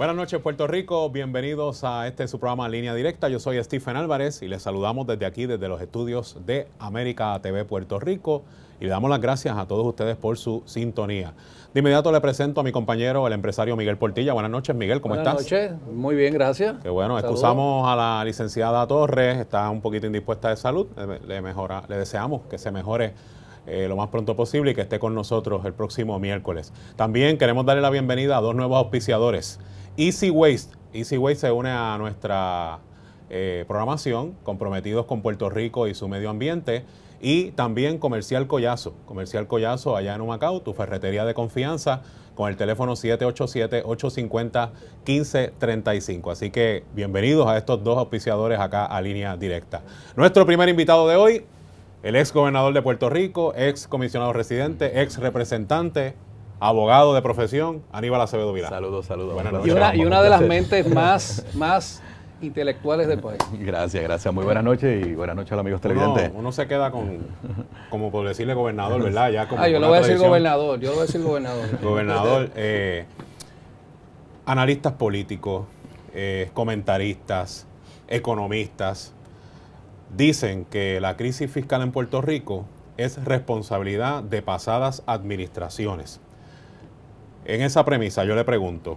Buenas noches Puerto Rico, bienvenidos a este su programa Línea Directa. Yo soy Stephen Álvarez y les saludamos desde aquí, desde los estudios de América TV Puerto Rico y le damos las gracias a todos ustedes por su sintonía. De inmediato le presento a mi compañero, el empresario Miguel Portilla. Buenas noches Miguel, ¿cómo estás? Buenas noches, muy bien, gracias. Qué bueno, excusamos a la licenciada Torres, está un poquito indispuesta de salud, le, deseamos que se mejore eh, lo más pronto posible y que esté con nosotros el próximo miércoles. También queremos darle la bienvenida a dos nuevos auspiciadores. Easy Waste. Easy Waste se une a nuestra eh, programación, comprometidos con Puerto Rico y su medio ambiente. Y también Comercial Collazo, Comercial Collazo allá en Humacao, tu ferretería de confianza, con el teléfono 787-850-1535. Así que bienvenidos a estos dos auspiciadores acá a línea directa. Nuestro primer invitado de hoy, el ex gobernador de Puerto Rico, ex comisionado residente, ex representante, abogado de profesión, Aníbal Acevedo Vilá. Saludos, saludos. Buenas noches. Y una, de las mentes más, más intelectuales del país. Gracias, gracias. Muy buenas noches y buenas noches a los amigos televidentes. Uno, se queda con, como por decirle gobernador, ¿verdad? como ah, yo le voy a decir gobernador, yo lo voy a decir gobernador. Gobernador, eh, analistas políticos, eh, comentaristas, economistas, dicen que la crisis fiscal en Puerto Rico es responsabilidad de pasadas administraciones. En esa premisa yo le pregunto,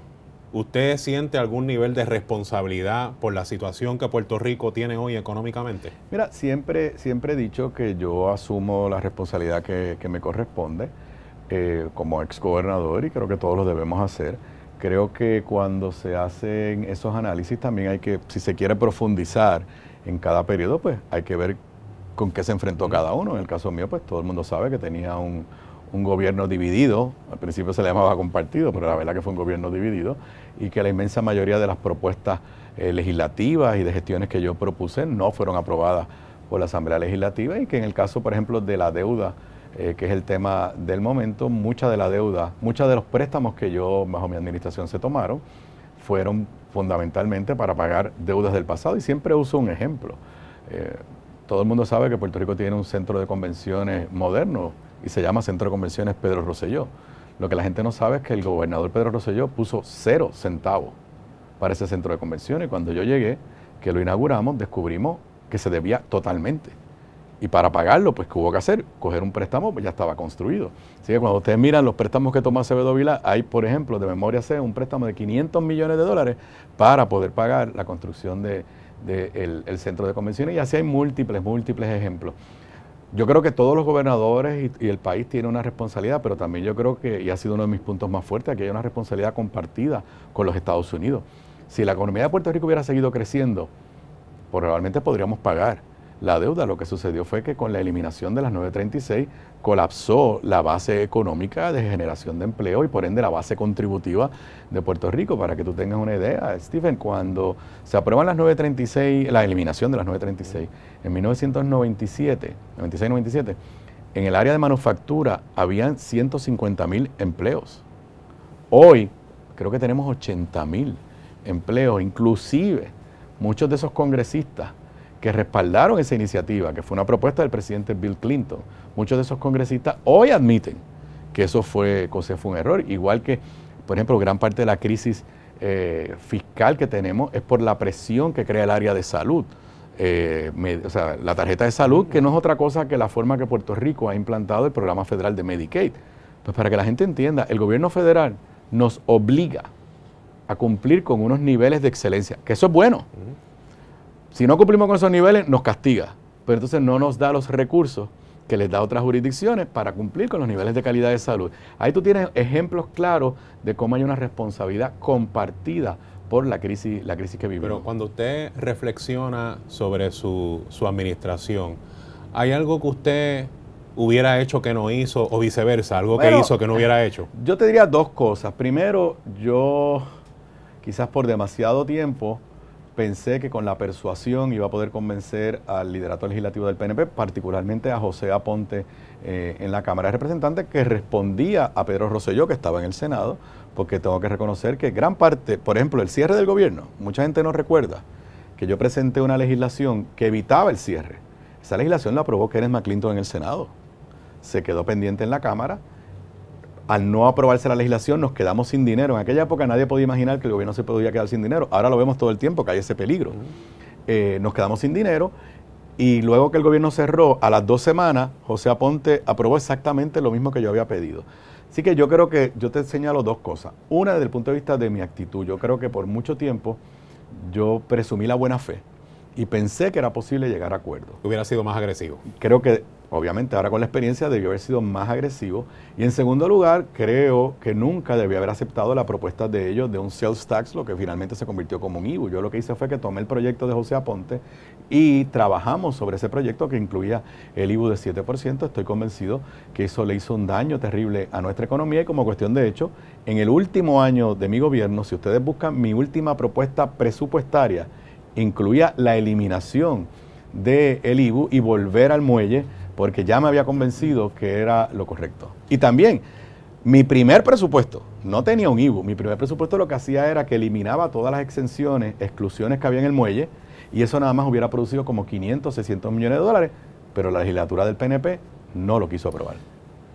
¿usted siente algún nivel de responsabilidad por la situación que Puerto Rico tiene hoy económicamente? Mira, siempre, siempre he dicho que yo asumo la responsabilidad que, me corresponde eh, como ex gobernador y creo que todos lo debemos hacer. Creo que cuando se hacen esos análisis también hay que, si se quiere profundizar en cada periodo, pues hay que ver con qué se enfrentó cada uno. En el caso mío, pues todo el mundo sabe que tenía un, un gobierno dividido, al principio se le llamaba compartido, pero la verdad que fue un gobierno dividido, y que la inmensa mayoría de las propuestas eh, legislativas y de gestiones que yo propuse no fueron aprobadas por la Asamblea Legislativa y que en el caso, por ejemplo, de la deuda, eh, que es el tema del momento, mucha de la deuda, muchos de los préstamos que yo bajo mi administración se tomaron, fueron fundamentalmente para pagar deudas del pasado y siempre uso un ejemplo. Eh, todo el mundo sabe que Puerto Rico tiene un centro de convenciones moderno, y se llama Centro de Convenciones Pedro Rosselló. Lo que la gente no sabe es que el gobernador Pedro Rosselló puso cero centavos para ese centro de convenciones y cuando yo llegué, que lo inauguramos, descubrimos que se debía totalmente. Y para pagarlo, pues, ¿qué hubo que hacer? Coger un préstamo, pues ya estaba construido. Así que cuando ustedes miran los préstamos que tomó Acevedo Vila, hay, por ejemplo, de memoria C un préstamo de 500 millones de dólares para poder pagar la construcción del de, centro de convenciones. Y así hay múltiples, múltiples ejemplos. Yo creo que todos los gobernadores y, el país tienen una responsabilidad, pero también yo creo que, y ha sido uno de mis puntos más fuertes, que hay una responsabilidad compartida con los Estados Unidos. Si la economía de Puerto Rico hubiera seguido creciendo, probablemente podríamos pagar la deuda. Lo que sucedió fue que con la eliminación de las 936 colapsó la base económica de generación de empleo y por ende la base contributiva de Puerto Rico. Para que tú tengas una idea, Stephen, cuando se aprueban las 936, la eliminación de las 936, en 1997, 96-97, en el área de manufactura habían 150 mil empleos. Hoy creo que tenemos 80 mil empleos, inclusive muchos de esos congresistas que respaldaron esa iniciativa, que fue una propuesta del presidente Bill Clinton. Muchos de esos congresistas hoy admiten que eso fue, fue un error, igual que, por ejemplo, gran parte de la crisis eh, fiscal que tenemos es por la presión que crea el área de salud. Eh, o sea, la tarjeta de salud, que no es otra cosa que la forma que Puerto Rico ha implantado el programa federal de Medicaid. Pues para que la gente entienda, el gobierno federal nos obliga a cumplir con unos niveles de excelencia, que eso es bueno. Si no cumplimos con esos niveles, nos castiga, pero entonces no nos da los recursos que les da otras jurisdicciones para cumplir con los niveles de calidad de salud. Ahí tú tienes ejemplos claros de cómo hay una responsabilidad compartida por la crisis, la crisis que vivimos. Pero cuando usted reflexiona sobre su, su administración, ¿hay algo que usted hubiera hecho que no hizo o viceversa, algo que hizo que no hubiera hecho? Yo te diría dos cosas. Primero, yo quizás por demasiado tiempo pensé que con la persuasión iba a poder convencer al liderato legislativo del PNP, particularmente a José Aponte eh, en la Cámara de Representantes, que respondía a Pedro Rosselló, que estaba en el Senado, porque tengo que reconocer que gran parte, por ejemplo, el cierre del gobierno, mucha gente no recuerda que yo presenté una legislación que evitaba el cierre. Esa legislación la aprobó Kenneth McClinton en el Senado. Se quedó pendiente en la Cámara al no aprobarse la legislación nos quedamos sin dinero. En aquella época nadie podía imaginar que el gobierno se podía quedar sin dinero. Ahora lo vemos todo el tiempo, que hay ese peligro. Eh, nos quedamos sin dinero y luego que el gobierno cerró, a las dos semanas, José Aponte aprobó exactamente lo mismo que yo había pedido. Así que yo creo que yo te señalo dos cosas. Una desde el punto de vista de mi actitud. Yo creo que por mucho tiempo yo presumí la buena fe y pensé que era posible llegar a acuerdo. Hubiera sido más agresivo. Creo que Obviamente ahora con la experiencia debió haber sido más agresivo. Y en segundo lugar, creo que nunca debía haber aceptado la propuesta de ellos de un sales tax, lo que finalmente se convirtió como un IBU. Yo lo que hice fue que tomé el proyecto de José Aponte y trabajamos sobre ese proyecto que incluía el IBU de 7%. Estoy convencido que eso le hizo un daño terrible a nuestra economía y como cuestión de hecho, en el último año de mi gobierno, si ustedes buscan mi última propuesta presupuestaria, incluía la eliminación del IBU y volver al muelle porque ya me había convencido que era lo correcto. Y también, mi primer presupuesto no tenía un IBU, mi primer presupuesto lo que hacía era que eliminaba todas las exenciones, exclusiones que había en el muelle, y eso nada más hubiera producido como 500, 600 millones de dólares, pero la legislatura del PNP no lo quiso aprobar.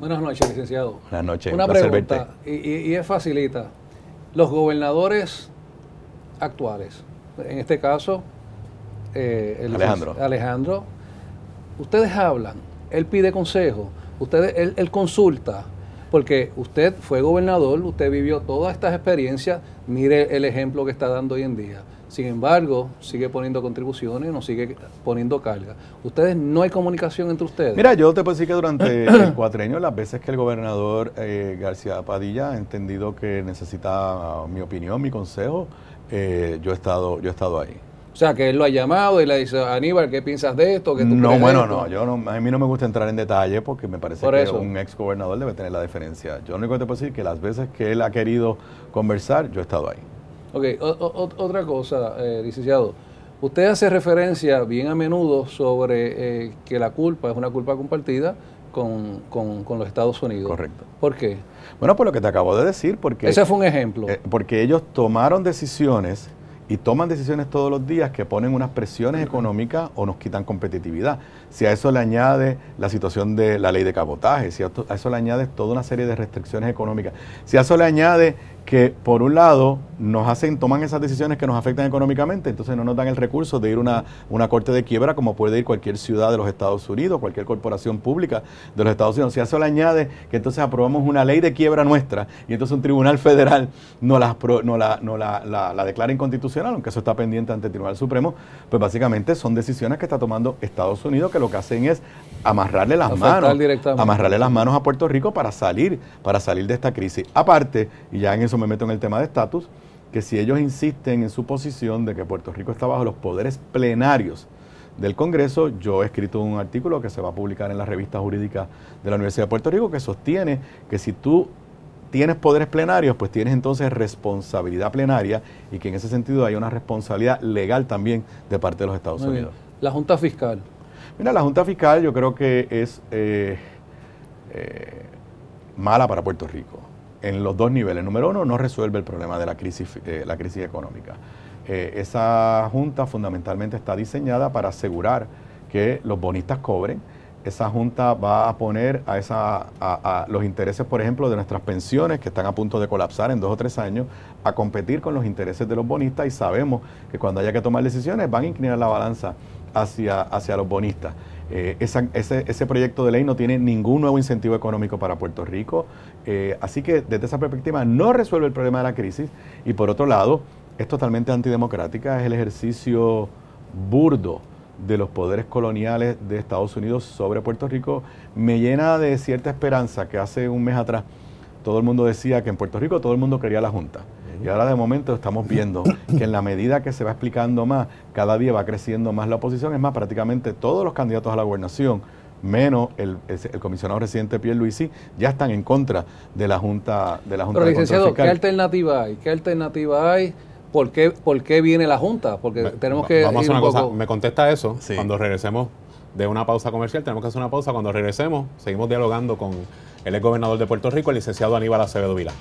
Buenas noches, licenciado. Buenas noches. Una pregunta, Y, es facilita. Los gobernadores actuales, en este caso, eh, Alejandro. Alejandro ustedes hablan, él pide consejo, ustedes, él, consulta, porque usted fue gobernador, usted vivió todas estas experiencias, mire el ejemplo que está dando hoy en día. Sin embargo, sigue poniendo contribuciones, nos sigue poniendo carga. Ustedes no hay comunicación entre ustedes. Mira, yo te puedo decir que durante el años, las veces que el gobernador eh, García Padilla ha entendido que necesitaba ah, mi opinión, mi consejo, eh, yo he estado, yo he estado ahí. O sea, que él lo ha llamado y le dice, Aníbal, ¿qué piensas de esto? no, bueno, no, yo a mí no me gusta entrar en detalle porque me parece que un ex gobernador debe tener la diferencia. Yo lo único que te puedo decir es que las veces que él ha querido conversar, yo he estado ahí. Ok, otra cosa, eh, licenciado. Usted hace referencia bien a menudo sobre eh, que la culpa es una culpa compartida con, los Estados Unidos. Correcto. ¿Por qué? Bueno, por lo que te acabo de decir, porque... Ese fue un ejemplo. Eh, porque ellos tomaron decisiones y toman decisiones todos los días que ponen unas presiones económicas o nos quitan competitividad. Si a eso le añade la situación de la ley de cabotaje, si a, eso le añade toda una serie de restricciones económicas, si a eso le añade que por un lado nos hacen, toman esas decisiones que nos afectan económicamente, entonces no nos dan el recurso de ir a una, una, corte de quiebra como puede ir cualquier ciudad de los Estados Unidos, cualquier corporación pública de los Estados Unidos. Si a eso le añade que entonces aprobamos una ley de quiebra nuestra y entonces un tribunal federal no, la, no, no la, declara inconstitucional, aunque eso está pendiente ante el Tribunal Supremo, pues básicamente son decisiones que está tomando Estados Unidos que lo que hacen es amarrarle las manos, amarrarle las manos a Puerto Rico para salir, para salir de esta crisis. Aparte, y ya en eso me meto en el tema de estatus, que si ellos insisten en su posición de que Puerto Rico está bajo los poderes plenarios del Congreso, yo he escrito un artículo que se va a publicar en la revista jurídica de la Universidad de Puerto Rico que sostiene que si tú tienes poderes plenarios, pues tienes entonces responsabilidad plenaria y que en ese sentido hay una responsabilidad legal también de parte de los Estados Unidos. La Junta Fiscal. Mira, la Junta Fiscal yo creo que es eh, eh, mala para Puerto Rico en los dos niveles. Número uno, no resuelve el problema de la crisis, eh, la crisis económica. Eh, esa junta fundamentalmente está diseñada para asegurar que los bonistas cobren. Esa junta va a poner a, a, los intereses, por ejemplo, de nuestras pensiones, que están a punto de colapsar en dos o tres años, a competir con los intereses de los bonistas y sabemos que cuando haya que tomar decisiones van a inclinar la balanza hacia, hacia los bonistas. Eh, ese, proyecto de ley no tiene ningún nuevo incentivo económico para Puerto Rico, eh, así que desde esa perspectiva no resuelve el problema de la crisis y por otro lado es totalmente antidemocrática, es el ejercicio burdo de los poderes coloniales de Estados Unidos sobre Puerto Rico, me llena de cierta esperanza que hace un mes atrás todo el mundo decía que en Puerto Rico todo el mundo quería la Junta. Y ahora de momento estamos viendo que en la medida que se va explicando más, cada día va creciendo más la oposición. Es más, prácticamente todos los candidatos a la gobernación menos el, comisionado residente comisionado reciente ya están en contra de la Junta de la Junta Pero, licenciado, ¿qué alternativa hay? ¿Qué alternativa hay? ¿Por qué, por qué viene la Junta? Porque tenemos que. Vamos a hacer una cosa. Me contesta eso cuando regresemos de una pausa comercial. Tenemos que hacer una pausa. Cuando regresemos, seguimos dialogando con el ex gobernador de Puerto Rico, el licenciado Aníbal Acevedo Vila.